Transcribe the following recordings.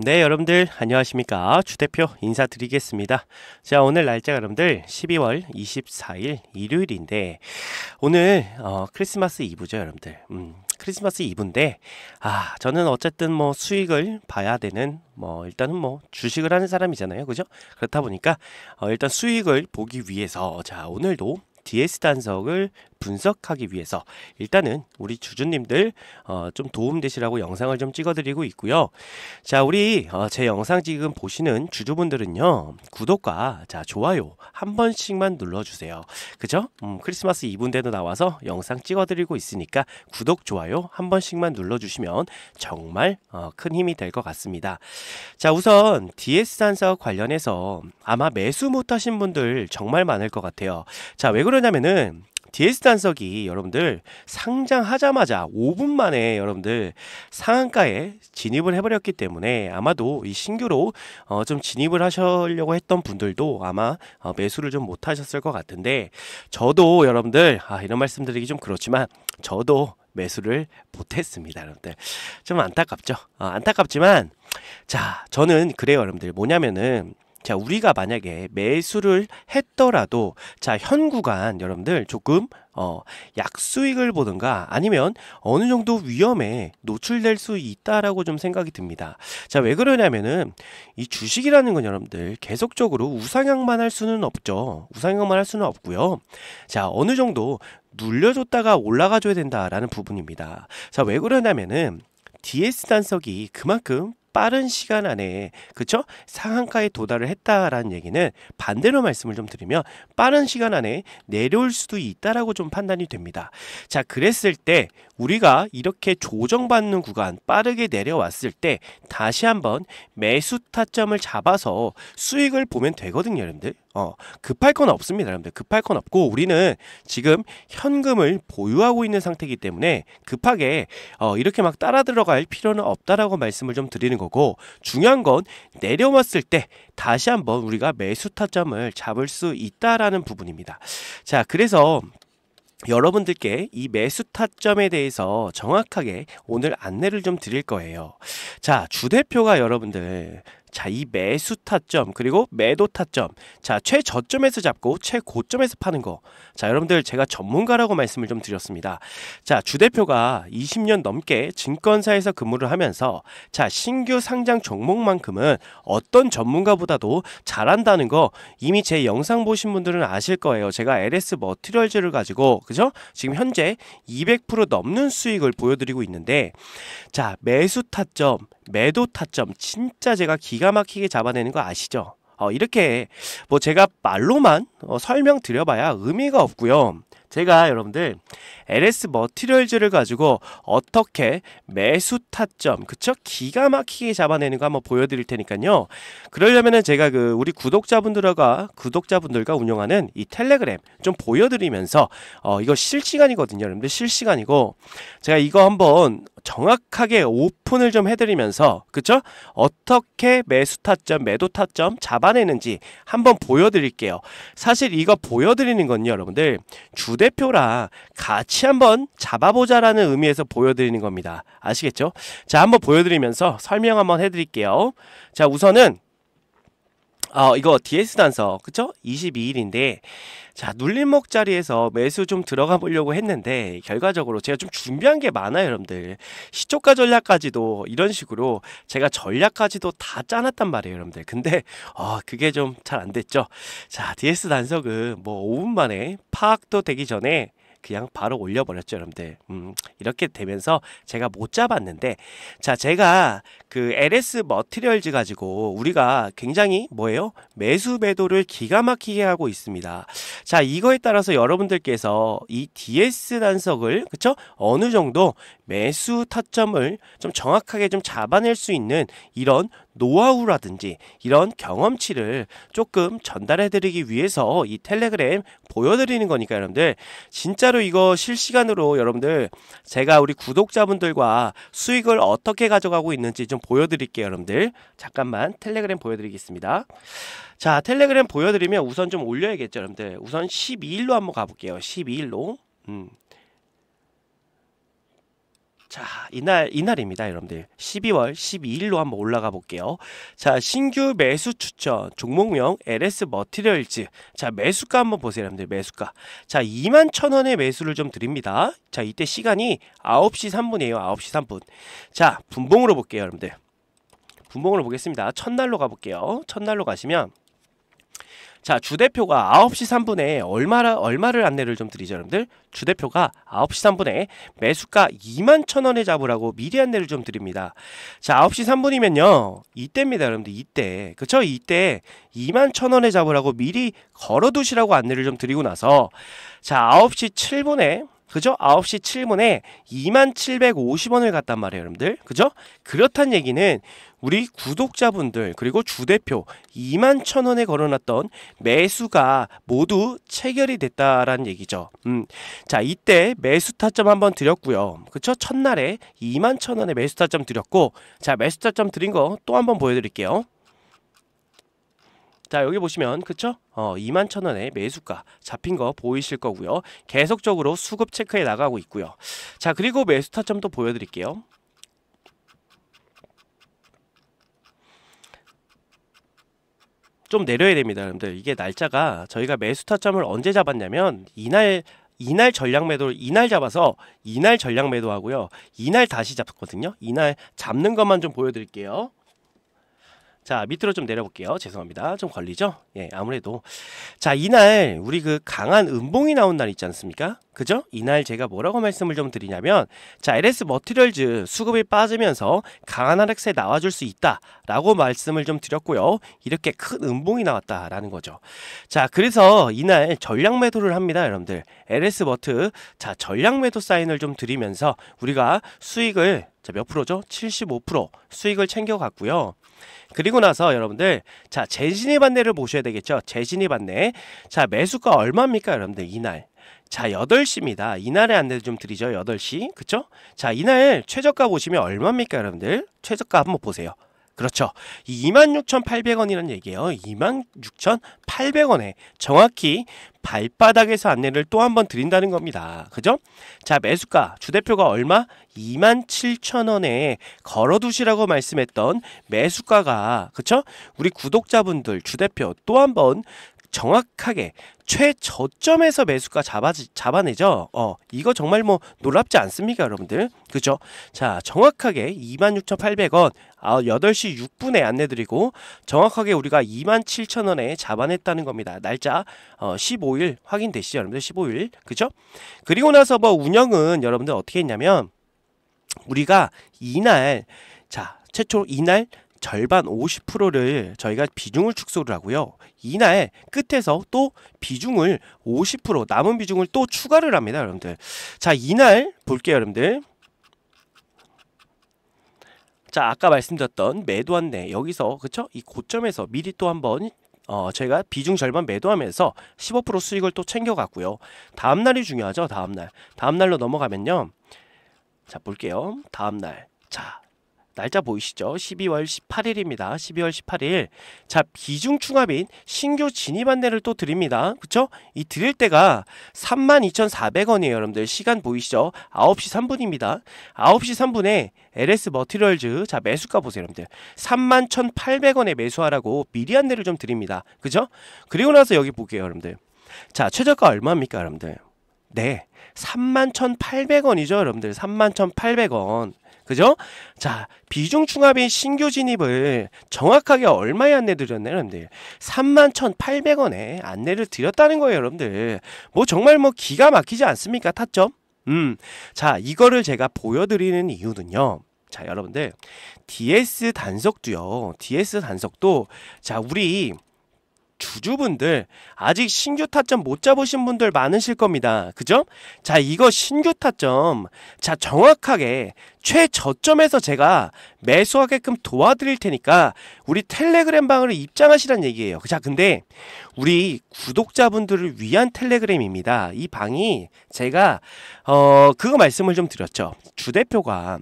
네, 여러분들 안녕하십니까? 주 대표 인사드리겠습니다. 자, 오늘 날짜 여러분들 12월 24일 일요일인데 오늘 어, 크리스마스 이브죠, 여러분들. 음, 크리스마스 이브인데 아, 저는 어쨌든 뭐 수익을 봐야 되는 뭐 일단은 뭐 주식을 하는 사람이잖아요. 그죠? 그렇다 보니까 어, 일단 수익을 보기 위해서 자, 오늘도 DS 단석을 분석하기 위해서 일단은 우리 주주님들 어, 좀 도움되시라고 영상을 좀 찍어드리고 있고요. 자 우리 어, 제 영상 지금 보시는 주주분들은요 구독과 자 좋아요 한 번씩만 눌러주세요. 그죠? 음, 크리스마스 이브인데도 나와서 영상 찍어드리고 있으니까 구독 좋아요 한 번씩만 눌러주시면 정말 어, 큰 힘이 될 것 같습니다. 자 우선 DS 단석 관련해서 아마 매수 못하신 분들 정말 많을 것 같아요. 자 왜 그러 그러냐면은 DS 단석이 여러분들 상장하자마자 5분 만에 여러분들 상한가에 진입을 해버렸기 때문에 아마도 이 신규로 어좀 진입을 하시려고 했던 분들도 아마 어 매수를 좀 못하셨을 것 같은데 저도 여러분들 아 이런 말씀드리기 좀 그렇지만 저도 매수를 못했습니다 여러분들 좀 안타깝죠 아 안타깝지만 자 저는 그래요 여러분들 뭐냐면은 자, 우리가 만약에 매수를 했더라도 자, 현 구간 여러분들 조금 어, 약수익을 보든가 아니면 어느 정도 위험에 노출될 수 있다라고 좀 생각이 듭니다. 자, 왜 그러냐면은 이 주식이라는 건 여러분들 계속적으로 우상향만 할 수는 없죠. 우상향만 할 수는 없고요. 자, 어느 정도 눌려줬다가 올라가줘야 된다라는 부분입니다. 자, 왜 그러냐면은 DS 단석이 그만큼 빠른 시간 안에 그쵸 상한가에 도달을 했다라는 얘기는 반대로 말씀을 좀 드리면 빠른 시간 안에 내려올 수도 있다라고 좀 판단이 됩니다. 자 그랬을 때 우리가 이렇게 조정받는 구간 빠르게 내려왔을 때 다시 한번 매수 타점을 잡아서 수익을 보면 되거든요 여러분들 어, 급할 건 없습니다 여러분들 급할 건 없고 우리는 지금 현금을 보유하고 있는 상태이기 때문에 급하게 어, 이렇게 막 따라 들어갈 필요는 없다라고 말씀을 좀 드리는 거고 중요한 건 내려왔을 때 다시 한번 우리가 매수 타점을 잡을 수 있다라는 부분입니다 자 그래서 여러분들께 이 매수 타점에 대해서 정확하게 오늘 안내를 좀 드릴 거예요. 자, 주대표가 여러분들 자, 이 매수 타점 그리고 매도 타점. 자, 최저점에서 잡고 최고점에서 파는 거. 자, 여러분들 제가 전문가라고 말씀을 좀 드렸습니다. 자, 주 대표가 20년 넘게 증권사에서 근무를 하면서 자, 신규 상장 종목만큼은 어떤 전문가보다도 잘한다는 거 이미 제 영상 보신 분들은 아실 거예요. 제가 LS 머티럴즈를 가지고 그죠? 지금 현재 200% 넘는 수익을 보여드리고 있는데 자, 매수 타점, 매도 타점 진짜 제가 기 기가 막히게 잡아내는 거 아시죠? 어, 이렇게 뭐 제가 말로만 어, 설명드려봐야 의미가 없고요. 제가 여러분들 LS 머티리얼즈를 가지고 어떻게 매수 타점 그쵸 기가 막히게 잡아내는 거 한번 보여드릴 테니까요 그러려면은 제가 그 우리 구독자분들과 구독자분들과 운영하는 이 텔레그램 좀 보여드리면서 어 이거 실시간이거든요 여러분들 실시간이고 제가 이거 한번 정확하게 오픈을 좀 해드리면서 그쵸? 어떻게 매수 타점, 매도 타점 잡아내는지 한번 보여드릴게요. 사실 이거 보여드리는 건요 여러분들 주대표랑 같이 한번 잡아보자라는 의미에서 보여드리는 겁니다. 아시겠죠? 자 한번 보여드리면서 설명 한번 해드릴게요. 자 우선은 어, 이거 DS 단서, 그쵸? 22일인데, 자, 눌림목 자리에서 매수 좀 들어가 보려고 했는데, 결과적으로 제가 좀 준비한 게 많아요, 여러분들. 시초가 전략까지도 이런 식으로 제가 전략까지도 다 짜놨단 말이에요, 여러분들. 근데, 어, 그게 좀 잘 안 됐죠? 자, DS 단석은 뭐 5분 만에 파악도 되기 전에 그냥 바로 올려버렸죠 여러분들 음, 이렇게 되면서 제가 못 잡았는데 자 제가 그 LS 머티리얼즈 가지고 우리가 굉장히 뭐예요 매수 매도를 기가 막히게 하고 있습니다 자 이거에 따라서 여러분들께서 이 DS 단속을 그쵸 어느 정도 매수 타점을 좀 정확하게 좀 잡아낼 수 있는 이런 노하우라든지 이런 경험치를 조금 전달해드리기 위해서 이 텔레그램 보여드리는 거니까 여러분들 진짜로 이거 실시간으로 여러분들 제가 우리 구독자분들과 수익을 어떻게 가져가고 있는지 좀 보여드릴게요 여러분들 잠깐만 텔레그램 보여드리겠습니다 자 텔레그램 보여드리면 우선 좀 올려야겠죠 여러분들 우선 12일로 한번 가볼게요 12일로 음. 자, 이날 이날입니다, 여러분들. 12월 12일로 한번 올라가 볼게요. 자, 신규 매수 추천 종목명 LS 머티리얼즈. 자, 매수가 한번 보세요, 여러분들. 매수가. 자, 2만 1,000원의 매수를 좀 드립니다. 자, 이때 시간이 9시 3분이에요. 9시 3분. 자, 분봉으로 볼게요, 여러분들. 분봉으로 보겠습니다. 첫날로 가볼게요. 첫날로 가시면 자, 주대표가 9시 3분에 얼마를, 얼마를 안내를 좀 드리죠, 여러분들. 주대표가 9시 3분에 매수가 2만 천원에 잡으라고 미리 안내를 좀 드립니다. 자, 9시 3분이면요. 이때입니다, 여러분들. 이때. 그쵸? 이때 2만 천원에 잡으라고 미리 걸어두시라고 안내를 좀 드리고 나서 자, 9시 7분에 그죠? 9시 7분에 2750원을 갔단 말이에요, 여러분들. 그죠? 그렇단 얘기는 우리 구독자분들 그리고 주대표 2 1 0 0 0 원에 걸어놨던 매수가 모두 체결이 됐다라는 얘기죠. 음, 자 이때 매수 타점 한번 드렸고요. 그쵸? 첫날에 2 1 0 0 0 원에 매수 타점 드렸고 자 매수 타점 드린 거 또 한번 보여드릴게요. 자 여기 보시면 그쵸? 어, 2만 천 원에 매수가 잡힌 거 보이실 거고요. 계속적으로 수급 체크해 나가고 있고요. 자 그리고 매수 타점도 보여드릴게요. 좀 내려야 됩니다, 여러분들. 이게 날짜가 저희가 매수 타점을 언제 잡았냐면 이날 이날 전략 매도를 이날 잡아서 이날 전략 매도하고요. 이날 다시 잡거든요. 이날 잡는 것만 좀 보여드릴게요. 자 밑으로 좀 내려볼게요. 죄송합니다. 좀 걸리죠? 예 아무래도 자 이날 우리 그 강한 음봉이 나온 날 있지 않습니까? 그죠? 이날 제가 뭐라고 말씀을 좀 드리냐면 자 LS 머티리얼즈 수급이 빠지면서 강한 하락세 나와줄 수 있다라고 말씀을 좀 드렸고요. 이렇게 큰 음봉이 나왔다라는 거죠. 자 그래서 이날 전략 매도를 합니다. 여러분들 LS 머트 자전략 매도 사인을 좀 드리면서 우리가 수익을 몇 프로죠? 75% 수익을 챙겨갔고요. 그리고 나서 여러분들 자 재진입 안내를 보셔야 되겠죠. 재진입 안내 자 매수가 얼마입니까 여러분들 이날 자 8시입니다. 이날의 안내를 좀 드리죠. 8시 그쵸? 자 이날 최저가 보시면 얼마입니까 여러분들 최저가 한번 보세요. 그렇죠. 26,800원이라는 얘기예요. 26,800원에 정확히 발바닥에서 안내를 또 한 번 드린다는 겁니다. 그죠? 자, 매수가 주대표가 얼마? 27,000원에 걸어두시라고 말씀했던 매수가가 그쵸? 우리 구독자분들 주대표 또한번 정확하게 최저점에서 매수가 잡아, 잡아내죠. 어, 이거 정말 뭐 놀랍지 않습니까, 여러분들? 그죠? 자, 정확하게 26,800원, 아, 8시 6분에 안내드리고, 정확하게 우리가 27,000원에 잡아냈다는 겁니다. 날짜, 어, 15일 확인되시죠, 여러분들? 15일. 그죠? 그리고 나서 뭐 운영은 여러분들 어떻게 했냐면, 우리가 이날, 자, 최초 이날 절반 50%를 저희가 비중을 축소를 하고요. 이날 끝에서 또 비중을 50% 남은 비중을 또 추가를 합니다. 여러분들. 자 이날 볼게요. 여러분들. 자 아까 말씀드렸던 매도 안내 여기서 그쵸? 이 고점에서 미리 또 한번 어, 저희가 비중 절반 매도하면서 15% 수익을 또 챙겨갔고요. 다음날이 중요하죠. 다음날. 다음날로 넘어가면요. 자 볼게요. 다음날. 자 날짜 보이시죠? 12월 18일입니다. 12월 18일. 자, 비중충합인 신규 진입 안내를 또 드립니다. 그쵸? 이 드릴 때가 32,400원이에요. 여러분들 시간 보이시죠? 9시 3분입니다. 9시 3분에 LS 머티리얼즈 자 매수가 보세요 여러분들 31,800원에 매수하라고 미리 안내를 좀 드립니다 그죠? 그리고 나서 여기 볼게요 여러분들 자 최저가 얼마입니까 여러분들 네 31,800원이죠 여러분들 31,800원 그죠? 자, 비중충합인 신규 진입을 정확하게 얼마에 안내 드렸나요, 여러분들? 31,800원에 안내를 드렸다는 거예요, 여러분들. 뭐 정말 뭐 기가 막히지 않습니까, 타점? 음. 자, 이거를 제가 보여드리는 이유는요. 자, 여러분들. DS 단속도요. DS 단속도 자, 우리 주주분들 아직 신규 타점 못 잡으신 분들 많으실 겁니다. 그죠? 자 이거 신규 타점 자 정확하게 최저점에서 제가 매수하게끔 도와드릴 테니까 우리 텔레그램 방으로 입장하시란 얘기예요. 자 근데 우리 구독자분들을 위한 텔레그램입니다. 이 방이 제가 어 그거 말씀을 좀 드렸죠. 주 대표가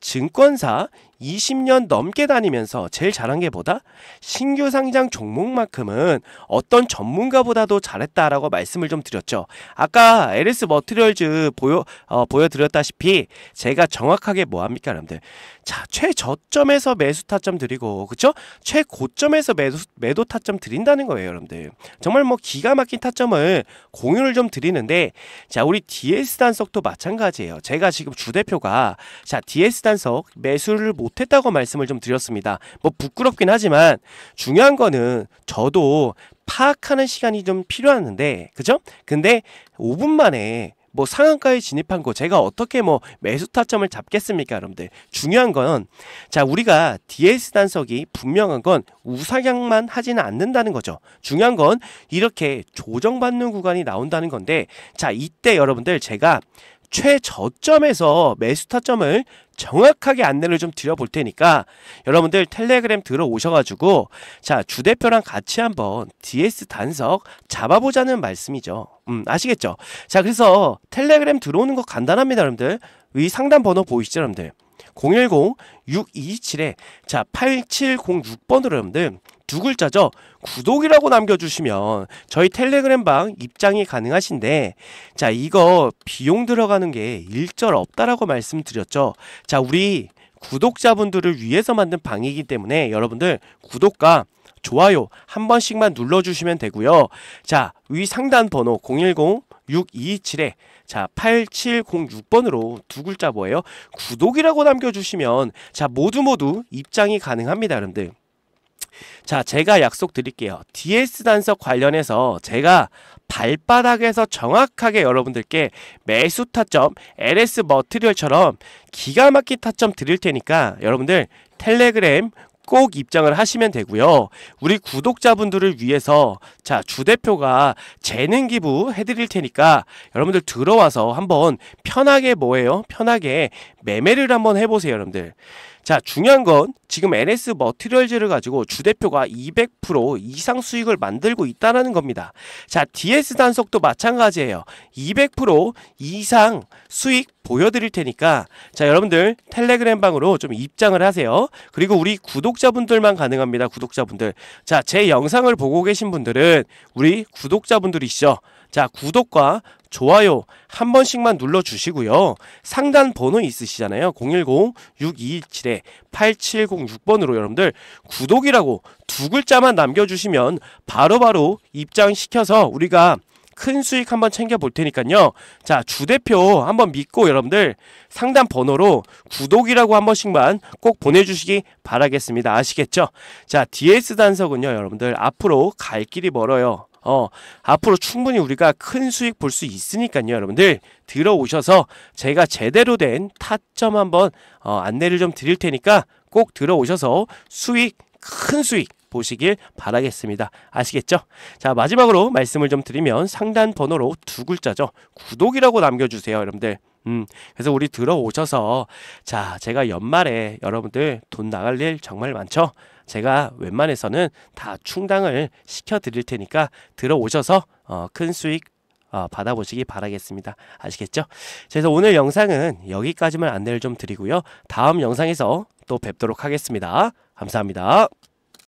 증권사 20년 넘게 다니면서 제일 잘한 게 뭐다? 신규 상장 종목만큼은 어떤 전문가보다도 잘했다라고 말씀을 좀 드렸죠. 아까 LS 머트리얼즈 보여, 어, 보여드렸다시피 제가 정확하게 뭐합니까, 여러분들? 자, 최저점에서 매수 타점 드리고, 그쵸? 최고점에서 매도, 매도 타점 드린다는 거예요, 여러분들. 정말 뭐 기가 막힌 타점을 공유를 좀 드리는데, 자, 우리 DS 단속도 마찬가지예요. 제가 지금 주대표가, 자, DS 단속 매수를 못 못했다고 말씀을 좀 드렸습니다. 뭐 부끄럽긴 하지만 중요한 거는 저도 파악하는 시간이 좀 필요하는데 그죠? 근데 5분 만에 뭐 상한가에 진입한 거 제가 어떻게 뭐 매수 타점을 잡겠습니까 여러분들 중요한 건 자 우리가 DS 단석이 분명한 건 우상향만 하지는 않는다는 거죠 중요한 건 이렇게 조정받는 구간이 나온다는 건데 자 이때 여러분들 제가 최저점에서 매수 타점을 정확하게 안내를 좀 드려볼 테니까 여러분들 텔레그램 들어오셔가지고 자 주대표랑 같이 한번 DS 단석 잡아보자는 말씀이죠. 음 아시겠죠? 자 그래서 텔레그램 들어오는 거 간단합니다 여러분들. 이 상단 번호 보이시죠 여러분들? 0 1 0 6 2 7 8706번으로 여러분들 두 글자죠. 구독이라고 남겨주시면 저희 텔레그램방 입장이 가능하신데 자 이거 비용 들어가는 게 일절 없다라고 말씀드렸죠. 자 우리 구독자분들을 위해서 만든 방이기 때문에 여러분들 구독과 좋아요 한 번씩만 눌러주시면 되고요. 자, 위 상단 번호 010-627에 자, 8706번으로 두 글자 뭐예요? 구독이라고 남겨주시면 자, 모두 모두 입장이 가능합니다, 여러분들. 자, 제가 약속드릴게요. DS 단속 관련해서 제가 발바닥에서 정확하게 여러분들께 매수 타점, LS 머트리얼처럼 기가 막힌 타점 드릴 테니까 여러분들 텔레그램 꼭 입장을 하시면 되고요. 우리 구독자분들을 위해서 자 주대표가 재능 기부 해드릴 테니까 여러분들 들어와서 한번 편하게 뭐예요? 편하게 매매를 한번 해보세요 여러분들. 자 중요한 건 지금 n s 머티리얼즈를 가지고 주대표가 200% 이상 수익을 만들고 있다는 겁니다. 자 DS 단속도 마찬가지예요. 200% 이상 수익 보여드릴 테니까 자 여러분들 텔레그램 방으로 좀 입장을 하세요. 그리고 우리 구독자분들만 가능합니다. 구독자분들 자제 영상을 보고 계신 분들은 우리 구독자분들이시죠. 자, 구독과 좋아요 한 번씩만 눌러주시고요. 상단 번호 있으시잖아요. 010-6217-8706번으로 여러분들 구독이라고 두 글자만 남겨주시면 바로바로 입장시켜서 우리가 큰 수익 한번 챙겨볼 테니까요. 자, 주대표 한번 믿고 여러분들 상단 번호로 구독이라고 한 번씩만 꼭 보내주시기 바라겠습니다. 아시겠죠? 자, DS 단석은요, 여러분들 앞으로 갈 길이 멀어요. 어, 앞으로 충분히 우리가 큰 수익 볼 수 있으니까요. 여러분들 들어오셔서 제가 제대로 된 타점 한번 어, 안내를 좀 드릴 테니까 꼭 들어오셔서 수익, 큰 수익 보시길 바라겠습니다. 아시겠죠? 자, 마지막으로 말씀을 좀 드리면 상단 번호로 두 글자죠. 구독이라고 남겨주세요, 여러분들. 음, 그래서 우리 들어오셔서 자, 제가 연말에 여러분들 돈 나갈 일 정말 많죠? 제가 웬만해서는 다 충당을 시켜 드릴 테니까 들어오셔서 어, 큰 수익 어, 받아보시기 바라겠습니다. 아시겠죠? 그래서 오늘 영상은 여기까지만 안내를 좀 드리고요. 다음 영상에서 또 뵙도록 하겠습니다. 감사합니다.